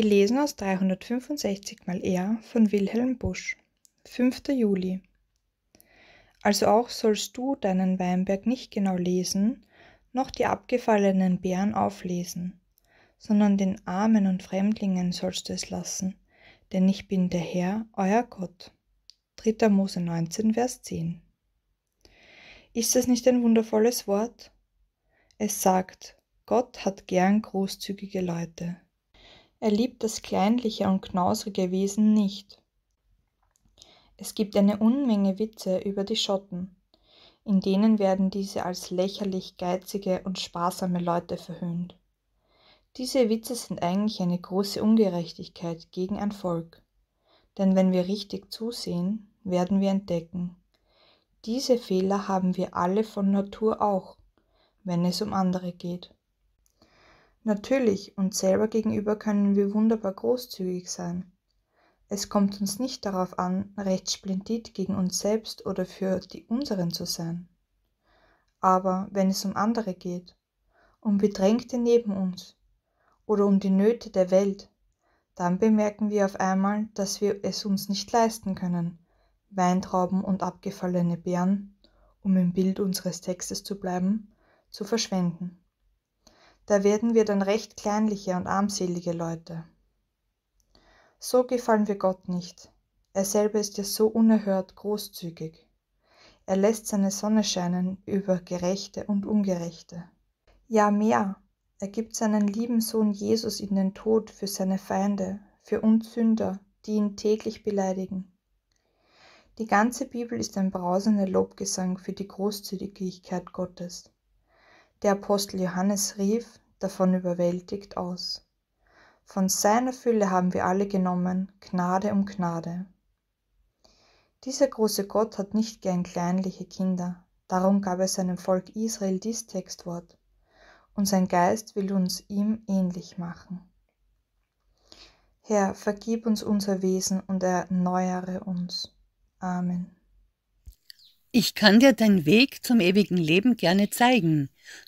Gelesen aus 365 mal er von Wilhelm Busch. 5. Juli. Also auch sollst du deinen Weinberg nicht genau lesen, noch die abgefallenen Beeren auflesen, sondern den Armen und Fremdlingen sollst du es lassen, denn ich bin der Herr, euer Gott. 3. Mose 19, Vers 10. Ist das nicht ein wundervolles Wort? Es sagt, Gott hat gern großzügige Leute. Er liebt das kleinliche und knausrige Wesen nicht. Es gibt eine Unmenge Witze über die Schotten. In denen werden diese als lächerlich geizige und sparsame Leute verhöhnt. Diese Witze sind eigentlich eine große Ungerechtigkeit gegen ein Volk. Denn wenn wir richtig zusehen, werden wir entdecken, diese Fehler haben wir alle von Natur auch, wenn es um andere geht. Natürlich, uns selber gegenüber können wir wunderbar großzügig sein. Es kommt uns nicht darauf an, recht splendid gegen uns selbst oder für die unseren zu sein. Aber wenn es um andere geht, um Bedrängte neben uns oder um die Nöte der Welt, dann bemerken wir auf einmal, dass wir es uns nicht leisten können, Weintrauben und abgefallene Beeren, um im Bild unseres Textes zu bleiben, zu verschwenden. Da werden wir dann recht kleinliche und armselige Leute. So gefallen wir Gott nicht. Er selber ist ja so unerhört großzügig. Er lässt seine Sonne scheinen über Gerechte und Ungerechte. Ja mehr, er gibt seinen lieben Sohn Jesus in den Tod für seine Feinde, für uns Sünder, die ihn täglich beleidigen. Die ganze Bibel ist ein brausender Lobgesang für die Großzügigkeit Gottes. Der Apostel Johannes rief, davon überwältigt aus. Von seiner Fülle haben wir alle genommen, Gnade um Gnade. Dieser große Gott hat nicht gern kleinliche Kinder, darum gab er seinem Volk Israel dies Textwort, und sein Geist will uns ihm ähnlich machen. Herr, vergib uns unser Wesen und erneuere uns. Amen. Ich kann dir deinen Weg zum ewigen Leben gerne zeigen